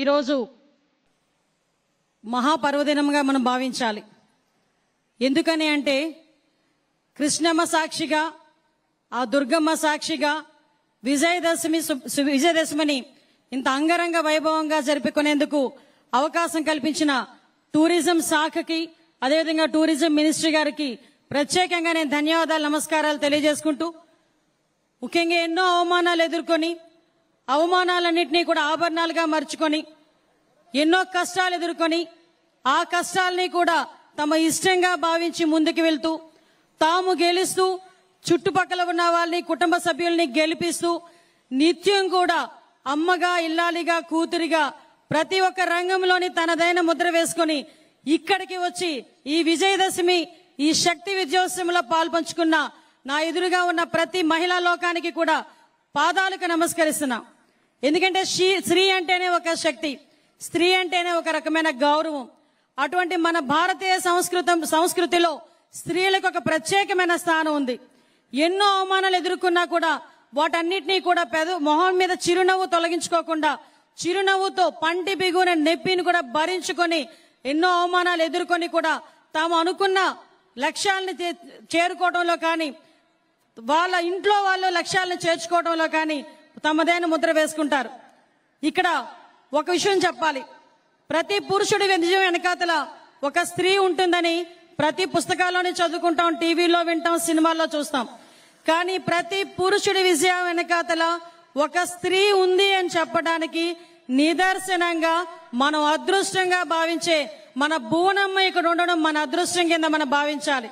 ఈరోజు మహాపర్వదినంగా మనం భావించాలి ఎందుకని అంటే కృష్ణమ్మ సాక్షిగా ఆ దుర్గమ్మ సాక్షిగా విజయదశమి విజయదశమిని ఇంత అంగరంగ వైభవంగా జరుపుకునేందుకు అవకాశం కల్పించిన టూరిజం శాఖకి అదేవిధంగా టూరిజం మినిస్ట్రీ గారికి ప్రత్యేకంగా నేను ధన్యవాదాలు నమస్కారాలు తెలియజేసుకుంటూ ముఖ్యంగా ఎన్నో అవమానాలు ఎదుర్కొని అవమానాలన్నింటినీ కూడా ఆభరణాలుగా మర్చుకొని ఎన్నో కష్టాలు ఎదుర్కొని ఆ కష్టాలని కూడా తమ ఇష్టంగా భావించి ముందుకు వెళ్తూ తాము గెలుస్తూ చుట్టుపక్కల ఉన్న వాళ్ళని కుటుంబ సభ్యుల్ని గెలిపిస్తూ నిత్యం కూడా అమ్మగా ఇల్లాలిగా కూతురిగా ప్రతి ఒక్క రంగంలోని తనదైన ముద్ర వేసుకొని ఇక్కడికి వచ్చి ఈ విజయదశమి ఈ శక్తి విజయోత్సవంలో పాల్పంచుకున్న నా ఎదురుగా ఉన్న ప్రతి మహిళా లోకానికి కూడా పాదాలకు నమస్కరిస్తున్నాం ఎందుకంటే స్త్రీ అంటేనే ఒక శక్తి స్త్రీ అంటేనే ఒక రకమైన గౌరవం అటువంటి మన భారతీయ సంస్కృతం సంస్కృతిలో స్త్రీలకు ఒక ప్రత్యేకమైన స్థానం ఉంది ఎన్నో అవమానాలు ఎదుర్కొన్నా కూడా వాటన్నిటినీ కూడా పెద మొహం మీద చిరునవ్వు తొలగించుకోకుండా చిరునవ్వుతో పంటి బిగున నెప్పిని కూడా భరించుకొని ఎన్నో అవమానాలు ఎదుర్కొని కూడా తాము అనుకున్న లక్ష్యాలను చేరుకోవడంలో కానీ వాళ్ళ ఇంట్లో వాళ్ళు లక్ష్యాలను చేర్చుకోవడంలో కానీ తమదైన ముద్ర వేసుకుంటారు ఇక్కడ ఒక విషయం చెప్పాలి ప్రతి పురుషుడి విజయం వెనకాతల ఒక స్త్రీ ఉంటుందని ప్రతి పుస్తకాల్లోనే చదువుకుంటాం టీవీలో వింటాం సినిమాల్లో చూస్తాం కానీ ప్రతి పురుషుడి విజయం వెనకాతల ఒక స్త్రీ ఉంది అని చెప్పడానికి నిదర్శనంగా మనం అదృష్టంగా భావించే మన భువనమ్మ ఇక్కడ ఉండడం మన అదృష్టం కింద మనం భావించాలి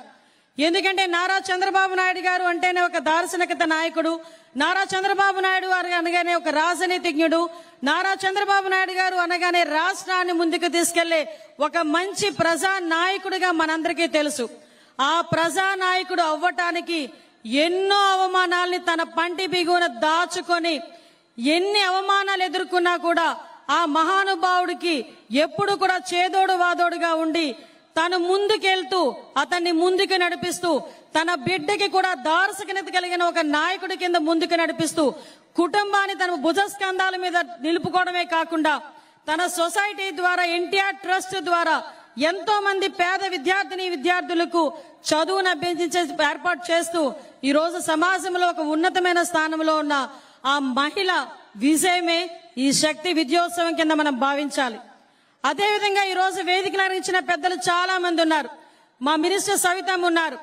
ఎందుకంటే నారా చంద్రబాబు నాయుడు గారు అంటేనే ఒక దార్శనికత నాయకుడు నారా చంద్రబాబు నాయుడు గారు అనగానే ఒక రాజనీతిజ్ఞుడు నారా చంద్రబాబు నాయుడు గారు అనగానే రాష్ట్రాన్ని ముందుకు తీసుకెళ్లే ఒక మంచి ప్రజా నాయకుడిగా మనందరికీ తెలుసు ఆ ప్రజా నాయకుడు అవ్వటానికి ఎన్నో అవమానాల్ని తన పంటి బిగున దాచుకొని ఎన్ని అవమానాలు ఎదుర్కొన్నా కూడా ఆ మహానుభావుడికి ఎప్పుడు కూడా చేదోడు వాదోడుగా ఉండి తను ముందుకెళ్తూ అతన్ని ముందుకు నడిపిస్తూ తన బిడ్డకి కూడా దార్శకనత కలిగిన ఒక నాయకుడి కింద ముందుకు నడిపిస్తూ కుటుంబాన్ని తన భుజస్కంధాల మీద నిలుపుకోవడమే కాకుండా తన సొసైటీ ద్వారా ఎన్టీఆర్ ట్రస్ట్ ద్వారా ఎంతో మంది పేద విద్యార్థిని విద్యార్థులకు చదువును అభ్యసించే ఏర్పాటు చేస్తూ ఈ రోజు సమాజంలో ఒక ఉన్నతమైన స్థానంలో ఉన్న ఆ మహిళ విజయమే ఈ శక్తి విద్యోత్సవం కింద మనం భావించాలి అదేవిధంగా ఈరోజు వేదిక నగరించిన పెద్దలు చాలా మంది ఉన్నారు మా మినిస్టర్ సవితం ఉన్నారు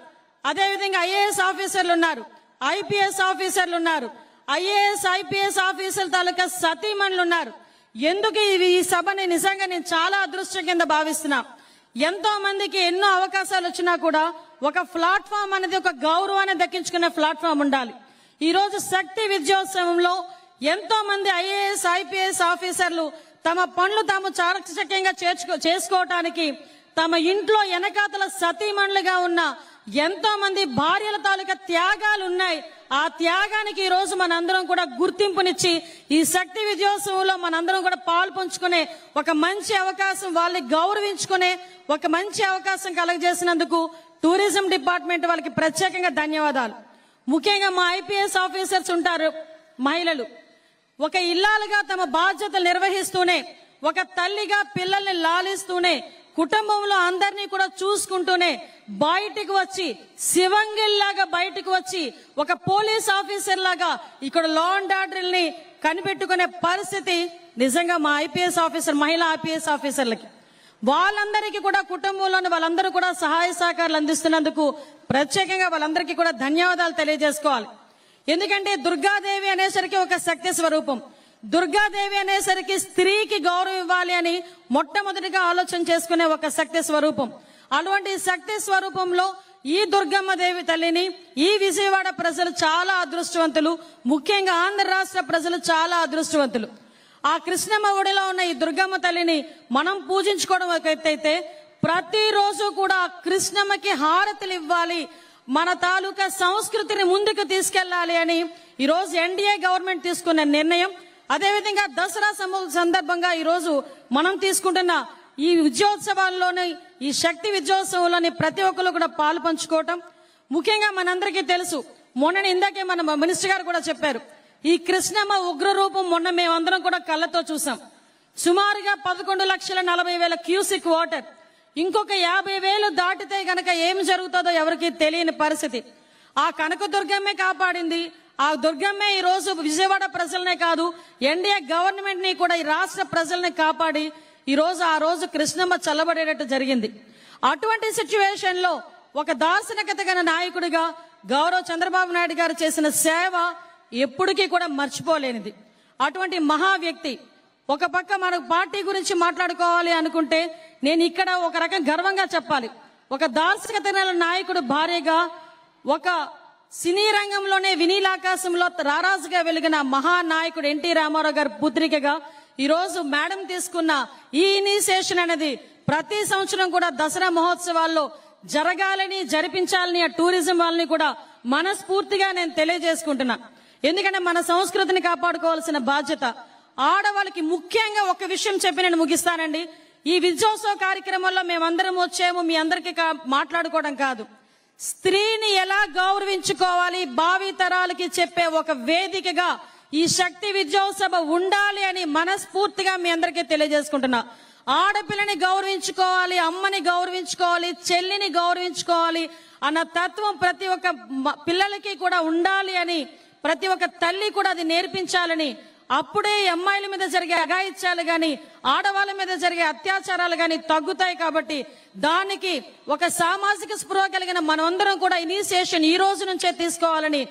అదేవిధంగా ఐఏఎస్ ఆఫీసర్లు ఉన్నారు ఐపీఎస్ ఆఫీసర్లు ఉన్నారు ఐఏఎస్ ఐపీఎస్ ఆఫీసర్ తాలూకా సతీమణులు ఉన్నారు ఎందుకు ఈ సభని నిజంగా నేను చాలా అదృష్టం కింద భావిస్తున్నా ఎంతో మందికి ఎన్నో అవకాశాలు వచ్చినా కూడా ఒక ప్లాట్ఫామ్ అనేది ఒక గౌరవాన్ని దక్కించుకునే ప్లాట్ఫామ్ ఉండాలి ఈ రోజు శక్తి విద్యోత్సవంలో ఎంతో మంది ఐఏఎస్ ఐపీఎస్ ఆఫీసర్లు తమ పనులు తాము చాకచక్యంగా చేర్చుకో చేసుకోవటానికి తమ ఇంట్లో వెనకాతల సతీమణులుగా ఉన్న ఎంతో మంది భార్యల తాలూకా త్యాగాలు ఉన్నాయి ఆ త్యాగానికి ఈ రోజు మనందరం కూడా గుర్తింపునిచ్చి ఈ శక్తి విజయోత్సవంలో మనందరం కూడా పాలు పంచుకునే ఒక మంచి అవకాశం వాళ్ళని గౌరవించుకునే ఒక మంచి అవకాశం కలగజేసినందుకు టూరిజం డిపార్ట్మెంట్ వాళ్ళకి ప్రత్యేకంగా ధన్యవాదాలు ముఖ్యంగా మా ఐపీఎస్ ఆఫీసర్స్ ఉంటారు మహిళలు ఒక ఇల్లాలుగా తమ బాధ్యతలు నిర్వహిస్తూనే ఒక తల్లిగా పిల్లల్ని లాలిస్తూనే కుటుంబంలో అందరినీ కూడా చూసుకుంటూనే బయటికి వచ్చి శివంగిల్లాగా బయటకు వచ్చి ఒక పోలీస్ ఆఫీసర్ లాగా ఇక్కడ లా అండ్ ఆర్డర్ని కనిపెట్టుకునే పరిస్థితి నిజంగా మా ఐపీఎస్ ఆఫీసర్ మహిళా ఐపీఎస్ ఆఫీసర్లకి వాళ్ళందరికీ కూడా కుటుంబంలోని వాళ్ళందరూ కూడా సహాయ సహకారాలు అందిస్తున్నందుకు ప్రత్యేకంగా వాళ్ళందరికీ కూడా ధన్యవాదాలు తెలియజేసుకోవాలి ఎందుకంటే దుర్గాదేవి అనేసరికి ఒక శక్తి స్వరూపం దుర్గాదేవి అనేసరికి స్త్రీకి గౌరవం ఇవ్వాలి అని మొట్టమొదటిగా ఆలోచన చేసుకునే ఒక శక్తి స్వరూపం అటువంటి శక్తి స్వరూపంలో ఈ దుర్గమ్మ దేవి తల్లిని ఈ విజయవాడ ప్రజలు చాలా అదృష్టవంతులు ముఖ్యంగా ఆంధ్ర రాష్ట్ర ప్రజలు చాలా అదృష్టవంతులు ఆ కృష్ణమ్మ ఒడిలో ఉన్న ఈ దుర్గమ్మ తల్లిని మనం పూజించుకోవడం ఒక ఎత్తైతే ప్రతిరోజు కూడా కృష్ణమ్మకి హారతులు ఇవ్వాలి మన తాలూకా సంస్కృతిని ముందుకు తీసుకెళ్లాలి అని ఈ రోజు ఎన్డీఏ గవర్నమెంట్ తీసుకున్న నిర్ణయం అదేవిధంగా దసరా సందర్భంగా ఈరోజు మనం తీసుకుంటున్న ఈ విజయోత్సవాల్లోని ఈ శక్తి విజయోత్సవంలోని ప్రతి ఒక్కరు కూడా పాలు పంచుకోవటం ముఖ్యంగా మనందరికీ తెలుసు మొన్న ఇందాకే మన మినిస్టర్ గారు కూడా చెప్పారు ఈ కృష్ణమ్మ ఉగ్ర రూపం మొన్న మేమందరం కూడా కళ్ళతో చూసాం సుమారుగా పదకొండు లక్షల నలభై వేల క్యూసిక్ వాటర్ ఇంకొక యాభై వేలు దాటితే గనక ఏం జరుగుతుందో ఎవరికి తెలియని పరిస్థితి ఆ కనక దుర్గమ్మే కాపాడింది ఆ దుర్గమ్మే ఈ రోజు విజయవాడ ప్రజలనే కాదు ఎన్డీఏ గవర్నమెంట్ ని కూడా ఈ రాష్ట్ర ప్రజల్ని కాపాడి ఈ రోజు ఆ రోజు కృష్ణమ్మ చల్లబడేటట్టు జరిగింది అటువంటి సిచ్యువేషన్ లో ఒక దార్శనికత గల నాయకుడిగా గౌరవ చంద్రబాబు నాయుడు గారు చేసిన సేవ ఎప్పటికీ కూడా మర్చిపోలేనిది అటువంటి మహా వ్యక్తి ఒక పక్క మనకు పార్టీ గురించి మాట్లాడుకోవాలి అనుకుంటే నేను ఇక్కడ ఒక రకం గర్వంగా చెప్పాలి ఒక దార్శనికత నాయకుడు భార్యగా ఒక సినీ రంగంలోనే వినీలాకాశంలో రారాజుగా వెలిగిన మహానాయకుడు ఎన్టీ రామారావు గారి పుత్రికగా ఈరోజు మేడం తీసుకున్న ఈ ఇనిషియేషన్ అనేది ప్రతి సంవత్సరం కూడా దసరా మహోత్సవాల్లో జరగాలని జరిపించాలని ఆ టూరిజం వాళ్ళని కూడా మనస్ఫూర్తిగా నేను తెలియజేసుకుంటున్నా ఎందుకంటే మన సంస్కృతిని కాపాడుకోవాల్సిన బాధ్యత ఆడవాళ్ళకి ముఖ్యంగా ఒక విషయం చెప్పి నేను ముగిస్తానండి ఈ విజయోత్సవ కార్యక్రమంలో మేమందరం వచ్చేము మీ అందరికీ మాట్లాడుకోవడం కాదు స్త్రీని ఎలా గౌరవించుకోవాలి భావి తరాలకి చెప్పే ఒక వేదికగా ఈ శక్తి విద్యోత్సభ ఉండాలి అని మనస్ఫూర్తిగా మీ అందరికీ తెలియజేసుకుంటున్నా ఆడపిల్లని గౌరవించుకోవాలి అమ్మని గౌరవించుకోవాలి చెల్లిని గౌరవించుకోవాలి అన్న తత్వం ప్రతి ఒక్క పిల్లలకి కూడా ఉండాలి అని ప్రతి ఒక్క తల్లి కూడా అది నేర్పించాలని అప్పుడే అమ్మాయిల మీద జరిగే అఘాయిత్యాలు కానీ ఆడవాళ్ళ మీద జరిగే అత్యాచారాలు కానీ తగ్గుతాయి కాబట్టి దానికి ఒక సామాజిక స్పృహ కలిగిన మనందరం కూడా ఇనీషియేషన్ ఈ రోజు నుంచే తీసుకోవాలని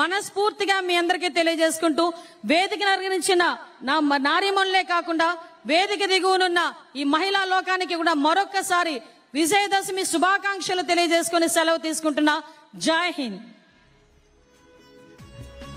మనస్ఫూర్తిగా మీ అందరికీ తెలియజేసుకుంటూ వేదిక నిర్గించిన నా నారీమణులే కాకుండా వేదిక దిగువనున్న ఈ మహిళా లోకానికి కూడా మరొక్కసారి విజయదశమి శుభాకాంక్షలు తెలియజేసుకుని సెలవు తీసుకుంటున్నా జై హింద్